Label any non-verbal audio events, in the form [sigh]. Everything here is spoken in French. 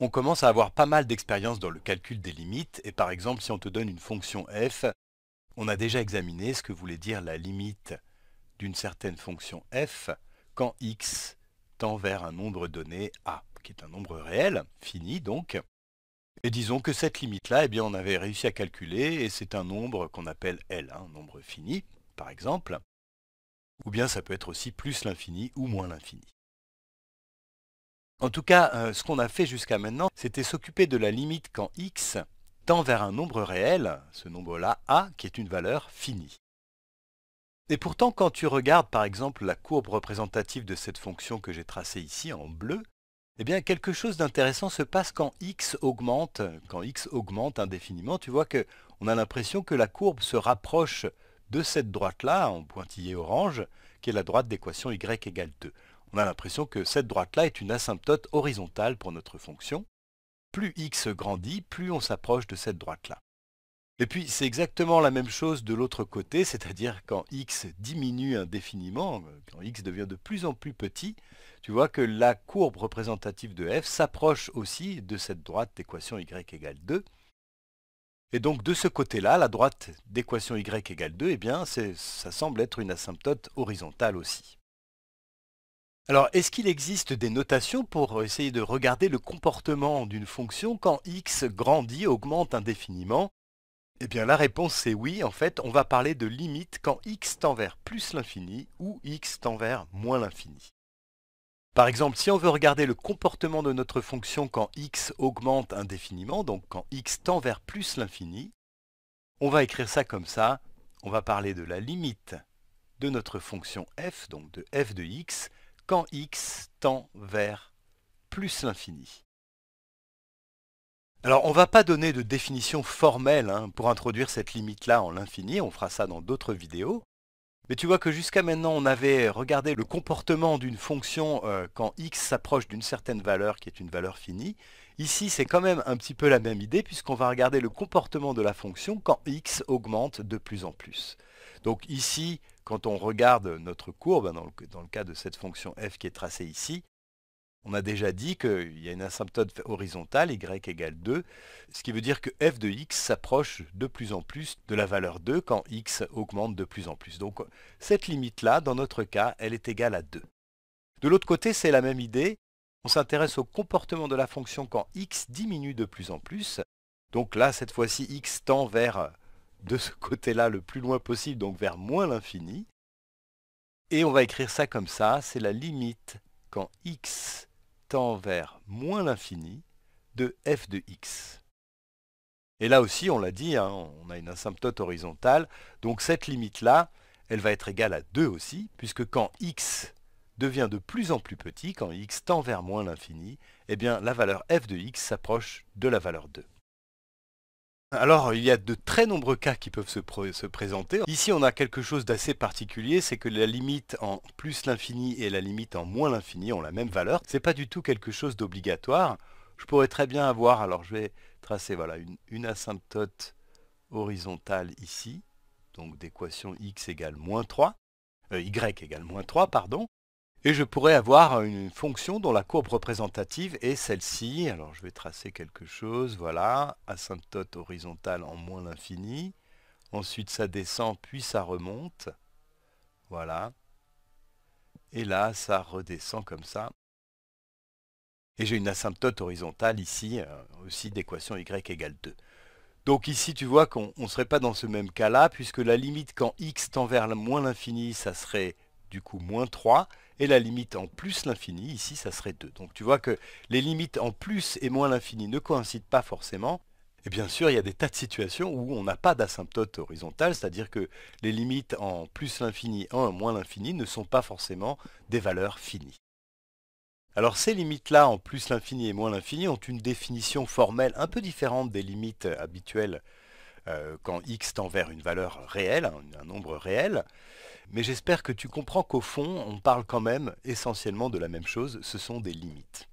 on commence à avoir pas mal d'expérience dans le calcul des limites, et par exemple si on te donne une fonction f, on a déjà examiné ce que voulait dire la limite d'une certaine fonction f quand x tend vers un nombre donné a, qui est un nombre réel, fini donc. Et disons que cette limite-là, eh bien, on avait réussi à calculer, et c'est un nombre qu'on appelle L, hein, un nombre fini, par exemple. Ou bien ça peut être aussi plus l'infini ou moins l'infini. En tout cas, euh, ce qu'on a fait jusqu'à maintenant, c'était s'occuper de la limite quand x tend vers un nombre réel, ce nombre-là, a, qui est une valeur finie. Et pourtant, quand tu regardes par exemple la courbe représentative de cette fonction que j'ai tracée ici en bleu, eh bien quelque chose d'intéressant se passe quand x augmente, quand x augmente indéfiniment, tu vois qu'on a l'impression que la courbe se rapproche de cette droite-là, en pointillé orange, qui est la droite d'équation y égale 2. On a l'impression que cette droite-là est une asymptote horizontale pour notre fonction. Plus x grandit, plus on s'approche de cette droite-là. Et puis c'est exactement la même chose de l'autre côté, [laughs] c'est-à-dire quand x diminue indéfiniment, quand x devient de plus en plus petit, tu vois que la courbe représentative de f s'approche aussi de cette droite d'équation y égale 2. Et donc de ce côté-là, la droite d'équation y égale 2, eh bien, ça semble être une asymptote horizontale aussi. Alors, est-ce qu'il existe des notations pour essayer de regarder le comportement d'une fonction quand x grandit, augmente indéfiniment Eh bien, la réponse c'est oui. En fait, on va parler de limite quand x tend vers plus l'infini ou x tend vers moins l'infini. Par exemple, si on veut regarder le comportement de notre fonction quand x augmente indéfiniment, donc quand x tend vers plus l'infini, on va écrire ça comme ça. On va parler de la limite de notre fonction f, donc de f de x, quand x tend vers plus l'infini. Alors on ne va pas donner de définition formelle hein, pour introduire cette limite-là en l'infini, on fera ça dans d'autres vidéos. Mais tu vois que jusqu'à maintenant on avait regardé le comportement d'une fonction euh, quand x s'approche d'une certaine valeur qui est une valeur finie. Ici c'est quand même un petit peu la même idée puisqu'on va regarder le comportement de la fonction quand x augmente de plus en plus. Donc ici quand on regarde notre courbe, hein, dans le, cas de cette fonction f qui est tracée ici, on a déjà dit qu'il y a une asymptote horizontale, y égale 2, ce qui veut dire que f de x s'approche de plus en plus de la valeur 2 quand x augmente de plus en plus. Donc cette limite-là, dans notre cas, elle est égale à 2. De l'autre côté, c'est la même idée. On s'intéresse au comportement de la fonction quand x diminue de plus en plus. Donc là, cette fois-ci, x tend vers de ce côté-là le plus loin possible, donc vers moins l'infini. Et on va écrire ça comme ça, c'est la limite quand x tend vers moins l'infini de f de x. Et là aussi, on l'a dit, hein, on a une asymptote horizontale, donc cette limite-là, elle va être égale à 2 aussi, puisque quand x devient de plus en plus petit, quand x tend vers moins l'infini, eh bien la valeur f de x s'approche de la valeur 2 alors, il y a de très nombreux cas qui peuvent se, présenter. Ici, on a quelque chose d'assez particulier, c'est que la limite en plus l'infini et la limite en moins l'infini ont la même valeur. Ce n'est pas du tout quelque chose d'obligatoire. Je pourrais très bien avoir, alors je vais tracer une, asymptote horizontale ici, donc d'équation x égale moins 3, euh, y égale moins 3, pardon. Et je pourrais avoir une fonction dont la courbe représentative est celle-ci. Alors je vais tracer quelque chose, voilà, asymptote horizontale en moins l'infini. Ensuite ça descend, puis ça remonte. Voilà. Et là, ça redescend comme ça. Et j'ai une asymptote horizontale ici, euh, aussi d'équation y égale 2. Donc ici, tu vois qu'on ne serait pas dans ce même cas-là, puisque la limite quand x tend vers moins l'infini, ça serait du coup moins 3, et la limite en plus l'infini, ici ça serait 2. Donc tu vois que les limites en plus et moins l'infini ne coïncident pas forcément, et bien sûr, il y a des tas de situations où on n'a pas d'asymptote horizontale, c'est-à-dire que les limites en plus l'infini, en moins l'infini ne sont pas forcément des valeurs finies. Alors ces limites-là, en plus l'infini et moins l'infini, ont une définition formelle un peu différente des limites habituelles euh, quand x tend vers une valeur réelle, un nombre réel. Mais j'espère que tu comprends qu'au fond, on parle quand même essentiellement de la même chose, ce sont des limites.